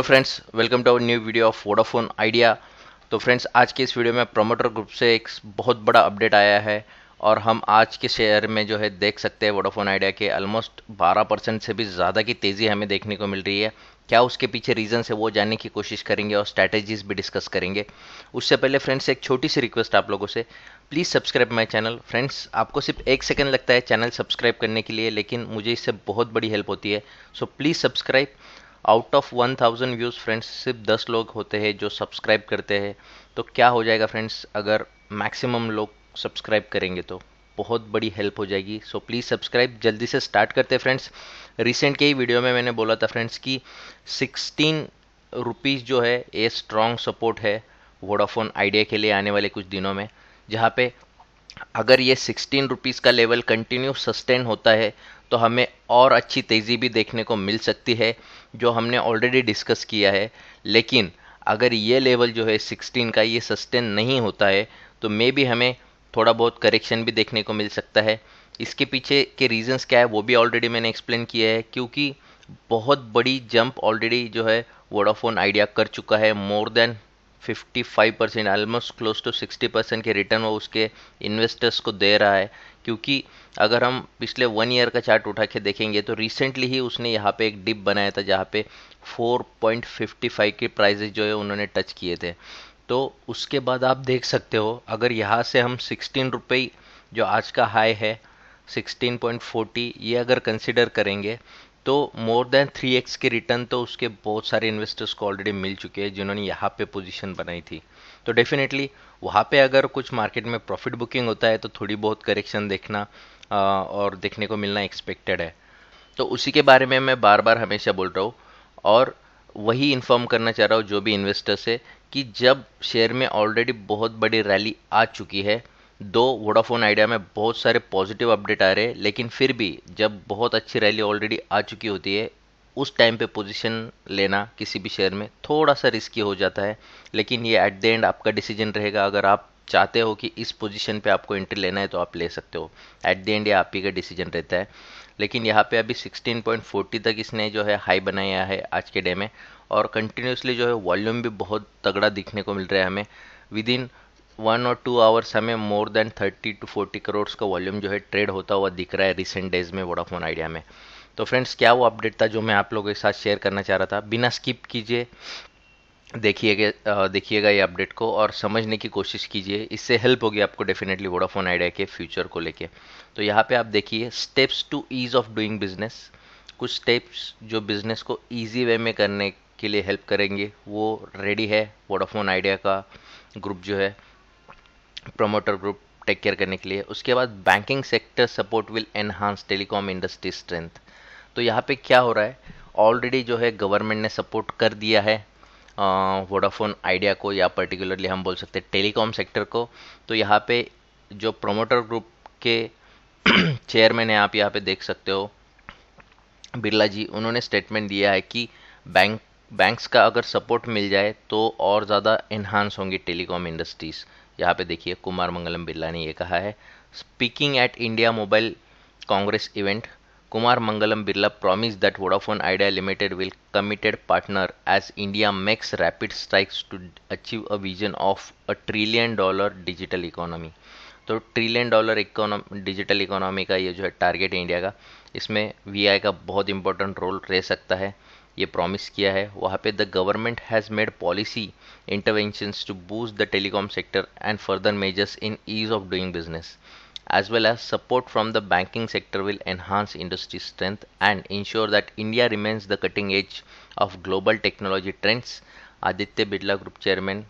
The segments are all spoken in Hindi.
hello friends welcome to our new video of Vodafone Idea तो फ्रेंड्स तो आज के इस वीडियो में प्रोमोटर ग्रुप से एक बहुत बड़ा अपडेट आया है और हम आज के शेयर में जो है देख सकते हैं वोडाफोन आइडिया के ऑलमोस्ट 12 परसेंट से भी ज़्यादा की तेज़ी हमें देखने को मिल रही है क्या उसके पीछे रीज़न है वो जानने की कोशिश करेंगे और स्ट्रैटेजीज भी डिस्कस करेंगे उससे पहले फ्रेंड्स एक छोटी सी रिक्वेस्ट आप लोगों से please subscribe my channel friends आपको सिर्फ एक सेकेंड लगता है चैनल सब्सक्राइब करने के लिए लेकिन मुझे इससे बहुत बड़ी हेल्प होती है so please subscribe out of one thousand views friends सिर्फ दस लोग होते हैं जो सब्सक्राइब करते हैं तो क्या हो जाएगा फ्रेंड्स अगर मैक्सिमम लोग सब्सक्राइब करेंगे तो बहुत बड़ी हेल्प हो जाएगी सो प्लीज़ सब्सक्राइब जल्दी से स्टार्ट करते हैं फ्रेंड्स रिसेंट के ही वीडियो में मैंने बोला था फ्रेंड्स कि सिक्सटीन रुपीज़ जो है ये स्ट्रॉन्ग सपोर्ट है वोडाफोन आइडिया के लिए आने वाले कुछ दिनों में जहाँ पे अगर ये सिक्सटीन रुपीज़ का लेवल कंटिन्यू सस्टेन होता है तो हमें और अच्छी तेज़ी भी देखने को मिल सकती है जो हमने ऑलरेडी डिस्कस किया है लेकिन अगर ये लेवल जो है 16 का ये सस्टेन नहीं होता है तो मे भी हमें थोड़ा बहुत करेक्शन भी देखने को मिल सकता है इसके पीछे के रीजंस क्या है वो भी ऑलरेडी मैंने एक्सप्लेन किया है क्योंकि बहुत बड़ी जंप ऑलरेडी जो है वोडाफोन आइडिया कर चुका है more than 55 percent almost close to 60 percent के रिटर्न वो उसके इन्वेस्टर्स को दे रहा है क्योंकि अगर हम पिछले वन ईयर का चार्ट उठा के देखेंगे तो रिसेंटली ही उसने यहाँ पे एक डिप बनाया था जहाँ पे 4.55 के प्राइजेज जो है उन्होंने टच किए थे तो उसके बाद आप देख सकते हो अगर यहाँ से हम सिक्सटीन रुपये जो आज का हाई है 16.40 ये अगर कंसिडर करेंगे तो मोर देन थ्री एक्स के रिटर्न तो उसके बहुत सारे इन्वेस्टर्स को ऑलरेडी मिल चुके हैं जिन्होंने यहाँ पे पोजीशन बनाई थी तो डेफिनेटली वहाँ पे अगर कुछ मार्केट में प्रॉफिट बुकिंग होता है तो थोड़ी बहुत करेक्शन देखना और देखने को मिलना एक्सपेक्टेड है तो उसी के बारे में मैं बार बार हमेशा बोल रहा हूँ और वही इन्फॉर्म करना चाह रहा हूँ जो भी इन्वेस्टर्स है कि जब शेयर में ऑलरेडी बहुत बड़ी रैली आ चुकी है दो वोडाफोन आइडिया में बहुत सारे पॉजिटिव अपडेट आ रहे हैं लेकिन फिर भी जब बहुत अच्छी रैली ऑलरेडी आ चुकी होती है उस टाइम पे पोजीशन लेना किसी भी शेयर में थोड़ा सा रिस्की हो जाता है लेकिन ये एट द एंड आपका डिसीजन रहेगा अगर आप चाहते हो कि इस पोजीशन पे आपको एंट्री लेना है तो आप ले सकते हो एट द एंड ये आप ही का डिसीजन रहता है लेकिन यहाँ पे अभी 16.40 तक इसने जो है हाई बनाया है आज के डे में और कंटिन्यूसली जो है वॉल्यूम भी बहुत तगड़ा दिखने को मिल रहा है हमें विद इन वन और टू आवर्स हमें more than thirty to forty crores का वॉल्यूम जो है ट्रेड होता हुआ दिख रहा है रिसेंट डेज में वोडाफोन आइडिया में तो फ्रेंड्स क्या वो अपडेट था जो मैं आप लोगों के साथ शेयर करना चाह रहा था बिना स्किप कीजिए देखिएगा देखिएगा ये अपडेट को और समझने की कोशिश कीजिए इससे हेल्प होगी आपको डेफिनेटली वोडाफोन आइडिया के फ्यूचर को लेके तो यहाँ पे आप देखिए steps to ease of doing business कुछ स्टेप्स जो बिजनेस को ईजी वे में करने के लिए हेल्प करेंगे वो रेडी है वोडाफोन आइडिया का ग्रुप जो है प्रमोटर ग्रुप टेक केयर करने के लिए उसके बाद banking sector support will enhance telecom industry strength तो यहाँ पे क्या हो रहा है ऑलरेडी जो है गवर्नमेंट ने सपोर्ट कर दिया है वोडाफोन आइडिया को या पर्टिकुलरली हम बोल सकते हैं टेलीकॉम सेक्टर को तो यहाँ पे जो प्रमोटर ग्रुप के चेयरमैन है आप यहाँ पे देख सकते हो बिरला जी उन्होंने स्टेटमेंट दिया है कि बैंक बैंक्स का अगर सपोर्ट मिल जाए तो और ज़्यादा इन्हांस होंगी टेलीकॉम इंडस्ट्रीज़ यहाँ पे देखिए कुमार मंगलम बिरला ने ये कहा है speaking at India mobile congress event Kumar Mangalam Birla promise that Vodafone Idea limited will committed partner as India makes rapid strikes to achieve a vision of a trillion dollar digital economy तो trillion dollar economy digital economy का ये जो है टारगेट है इंडिया का इसमें वी का बहुत इंपॉर्टेंट रोल रह सकता है ये प्रॉमिस किया है वहाँ पे the government has made policy interventions to boost the telecom sector and further measures in ease of doing business as well as support from the banking sector will enhance industry strength and ensure that India remains the cutting edge of global technology trends Aditya Birla group chairman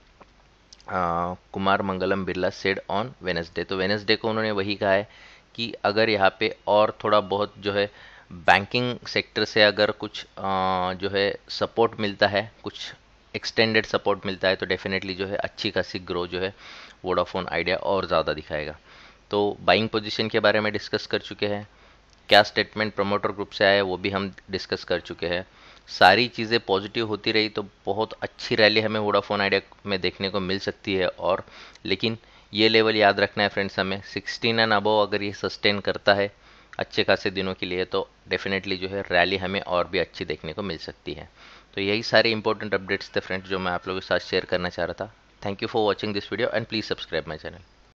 Kumar Mangalam Birla said on Wednesday तो वेनसडे को उन्होंने वही कहा है कि अगर यहाँ पे और थोड़ा बहुत जो है बैंकिंग सेक्टर से अगर कुछ जो है सपोर्ट मिलता है कुछ एक्सटेंडेड सपोर्ट मिलता है तो डेफिनेटली जो है अच्छी खासी ग्रो जो है वोडाफोन आइडिया और ज़्यादा दिखाएगा तो बाइंग पोजीशन के बारे में डिस्कस कर चुके हैं क्या स्टेटमेंट प्रमोटर ग्रुप से आया वो भी हम डिस्कस कर चुके हैं सारी चीज़ें पॉजिटिव होती रही तो बहुत अच्छी रैली हमें वोडाफोन आइडिया में देखने को मिल सकती है और लेकिन ये लेवल याद रखना है फ्रेंड्स हमें सिक्सटीन एंड अबव अगर ये सस्टेन करता है अच्छे खासे दिनों के लिए तो डेफिनेटली जो है रैली हमें और भी अच्छी देखने को मिल सकती है तो यही सारे इंपॉर्टेंट अपडेट्स थे फ्रेंड्स जो मैं आप लोगों के साथ शेयर करना चाह रहा था thank you for watching this video and please subscribe my channel